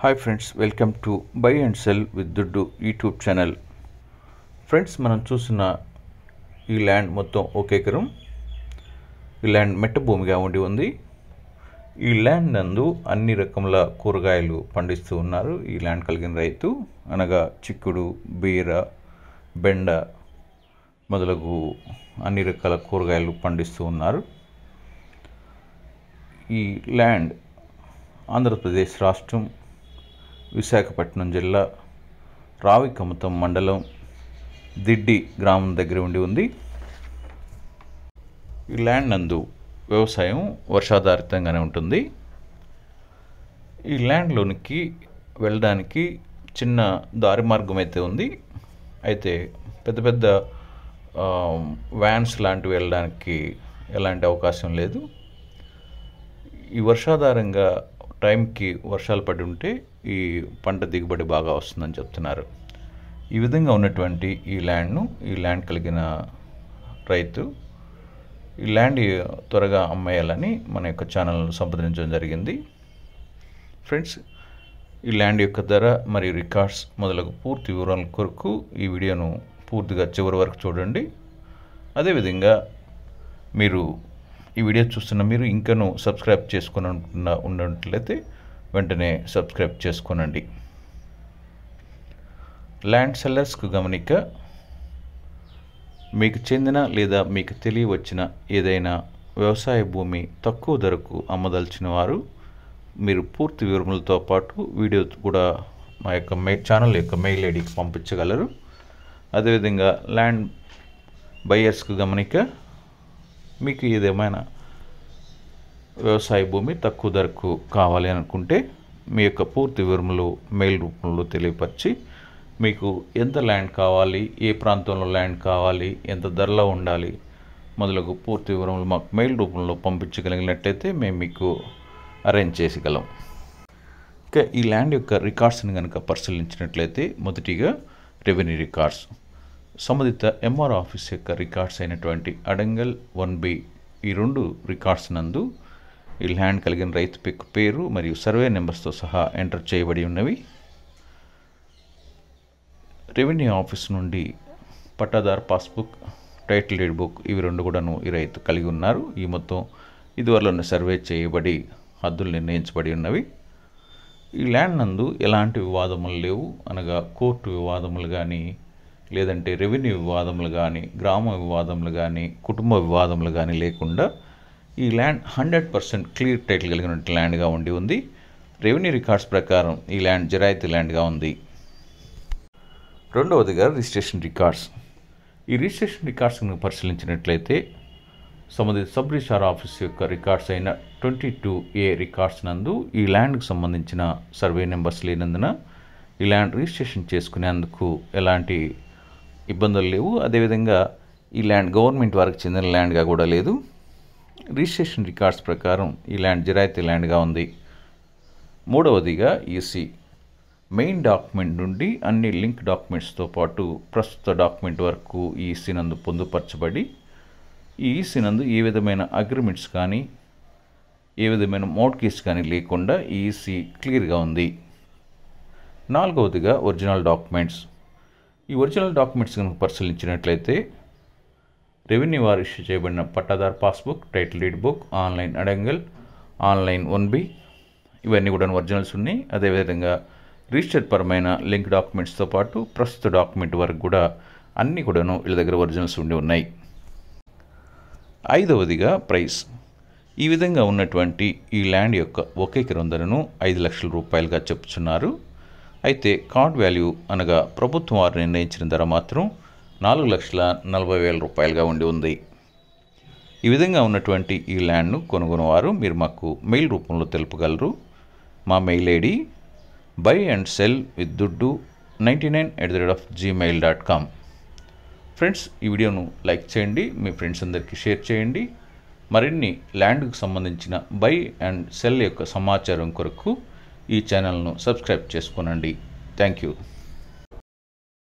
hi friends welcome to buy and sell with Duddu YouTube channel friends మనం చూసిన ఈ land మొత్తం ఒక ఎకరం ఈ ల్యాండ్ మెట్ట భూమిగా ఉండి ఉంది ఈ ల్యాండ్ నందు అన్ని రకముల కూరగాయలు పండిస్తూ ఉన్నారు ఈ ల్యాండ్ కలిగిన రైతు అనగా చిక్కుడు బీర బెండ మొదలగు అన్ని రకాల కూరగాయలు పండిస్తూ ఉన్నారు ఈ ల్యాండ్ ఆంధ్రప్రదేశ్ రాష్ట్రం విశాఖపట్నం జిల్లా రావికమతం మండలం దిడ్డి గ్రామం దగ్గర ఉండి ఉంది ఈ ల్యాండ్ నందు వ్యవసాయం వర్షాధారితంగానే ఉంటుంది ఈ ల్యాండ్లోనికి వెళ్ళడానికి చిన్న దారి మార్గం అయితే ఉంది అయితే పెద్ద పెద్ద వ్యాన్స్ లాంటివి వెళ్ళడానికి ఎలాంటి అవకాశం లేదు ఈ వర్షాధారంగా టైంకి వర్షాలు పడి ఉంటే ఈ పంట దిగుబడి బాగా వస్తుందని చెప్తున్నారు ఈ విధంగా ఉన్నటువంటి ఈ ల్యాండ్ను ఈ ల్యాండ్ కలిగిన రైతు ఈ ల్యాండ్ త్వరగా అమ్మేయాలని మన యొక్క ఛానల్ సంప్రదించడం జరిగింది ఫ్రెండ్స్ ఈ ల్యాండ్ యొక్క ధర మరియు రికార్డ్స్ మొదలగు పూర్తి వివరాల కొరకు ఈ వీడియోను పూర్తిగా చివరి వరకు చూడండి అదేవిధంగా మీరు ఈ వీడియో చూస్తున్న మీరు ఇంకనూ సబ్స్క్రైబ్ చేసుకుని ఉన్నట్లయితే వెంటనే సబ్స్క్రైబ్ చేసుకోనండి ల్యాండ్ సెల్లర్స్కు గమనిక మీకు చెందిన లేదా మీకు తెలియవచ్చిన ఏదైనా వ్యవసాయ భూమి తక్కువ ధరకు అమ్మదలిచిన వారు మీరు పూర్తి వివరములతో పాటు వీడియో కూడా మా యొక్క మే ఛానల్ యొక్క మెయిల్ ఐడికి పంపించగలరు అదేవిధంగా ల్యాండ్ బయ్యర్స్కు గమనిక మీకు ఏదేమైనా వ్యవసాయ భూమి తక్కువ ధరకు కావాలి అనుకుంటే మీ యొక్క పూర్తి వివరములు మెయిల్ రూపంలో తెలియపరిచి మీకు ఎంత ల్యాండ్ కావాలి ఏ ప్రాంతంలో ల్యాండ్ కావాలి ఎంత ధరలో ఉండాలి మొదలగు పూర్తి వివరములు మాకు మెయిల్ రూపంలో పంపించగలిగినట్లయితే మేము మీకు అరేంజ్ చేసగలం ఇక ఈ ల్యాండ్ యొక్క రికార్డ్స్ని కనుక పరిశీలించినట్లయితే మొదటిగా రెవెన్యూ రికార్డ్స్ సంబంధిత ఎంఆర్ ఆఫీస్ యొక్క రికార్డ్స్ అయినటువంటి అడంగల్ వన్ బి ఈ రెండు రికార్డ్స్ నందు ఈ ల్యాండ్ కలిగిన రైతు పిక్ పేరు మరియు సర్వే నెంబర్స్తో సహా ఎంటర్ చేయబడి ఉన్నవి రెవెన్యూ ఆఫీస్ నుండి పట్టాదారు పాస్బుక్ టైటిల్ డేట్ బుక్ ఇవి రెండు కూడాను ఈ రైతు కలిగి ఉన్నారు ఈ మొత్తం ఇదివరలో సర్వే చేయబడి హద్దులు నిర్ణయించబడి ఉన్నవి ఈ ల్యాండ్ నందు ఎలాంటి వివాదములు లేవు అనగా కోర్టు వివాదములు కానీ లేదంటే రెవెన్యూ వివాదములు కానీ గ్రామ వివాదములు కానీ కుటుంబ వివాదములు కానీ లేకుండా ఈ land hundred percent clear title కలిగిన ల్యాండ్గా ఉండి ఉంది రెవెన్యూ రికార్డ్స్ ప్రకారం ఈ ల్యాండ్ జరాయితీ ల్యాండ్గా ఉంది రెండవదిగా రిజిస్ట్రేషన్ రికార్డ్స్ ఈ రిజిస్ట్రేషన్ రికార్డ్స్ పరిశీలించినట్లయితే సంబంధిత సబ్ రిజిస్టార్ ఆఫీస్ యొక్క రికార్డ్స్ అయిన ట్వంటీ టూ ఏ రికార్డ్స్ నందు ఈ ల్యాండ్కు సంబంధించిన సర్వే నెంబర్స్ లేనందున ఈ ల్యాండ్ రిజిస్ట్రేషన్ చేసుకునేందుకు ఎలాంటి ఇబ్బందులు లేవు అదేవిధంగా ఈ ల్యాండ్ గవర్నమెంట్ వారికి చెందిన ల్యాండ్గా కూడా లేదు రిజిస్ట్రేషన్ రికార్డ్స్ ప్రకారం ఈ ల్యాండ్ జిరాయితీ ల్యాండ్గా ఉంది మూడవదిగా ఈసీ మెయిన్ డాక్యుమెంట్ నుండి అన్ని లింక్ డాక్యుమెంట్స్తో పాటు ప్రస్తుత డాక్యుమెంట్ వరకు ఈ ఈసీ నందు పొందుపరచబడి ఈ ఈసీ నందు ఏ విధమైన అగ్రిమెంట్స్ కానీ ఏ విధమైన మోడ్కేస్ కానీ లేకుండా ఈసీ క్లియర్గా ఉంది నాలుగవదిగా ఒరిజినల్ డాక్యుమెంట్స్ ఈ ఒరిజినల్ డాక్యుమెంట్స్ కనుక పరిశీలించినట్లయితే రెవెన్యూ వారు ఇష్యూ చేయబడిన pattadar passbook title deed book online Adangal online one B ఇవన్నీ కూడా ఒరిజినల్స్ ఉన్నాయి అదేవిధంగా రిజిస్టర్ పరమైన లింక్ డాక్యుమెంట్స్తో పాటు ప్రస్తుత డాక్యుమెంట్ వరకు కూడా అన్నీ కూడాను వీళ్ళ దగ్గర ఒరిజినల్స్ ఉండి ఉన్నాయి ఐదవదిగా ప్రైస్ ఈ విధంగా ఉన్నటువంటి ఈ ల్యాండ్ యొక్క ఒకే కిరందరను ఐదు లక్షల రూపాయలుగా చెప్తున్నారు అయితే కార్డ్ వాల్యూ అనగా ప్రభుత్వం వారు నిర్ణయించిన ధర మాత్రం నాలుగు లక్షల నలభై వేల రూపాయలుగా ఉండి ఉంది ఈ విధంగా ఉన్నటువంటి ఈ ల్యాండ్ను కొనుగొనేవారు మీరు మాకు మెయిల్ రూపంలో తెలుపగలరు మా mail ID buy and sell with Duddu ninety nine at the rate of Gmail dot com friends ఈ వీడియోను లైక్ చేయండి మీ ఫ్రెండ్స్ అందరికీ షేర్ చేయండి మరిన్ని ల్యాండ్కు సంబంధించిన బై అండ్ సెల్ యొక్క సమాచారం కొరకు ఈ ఛానల్ను సబ్స్క్రైబ్ చేసుకోనండి థ్యాంక్ యూ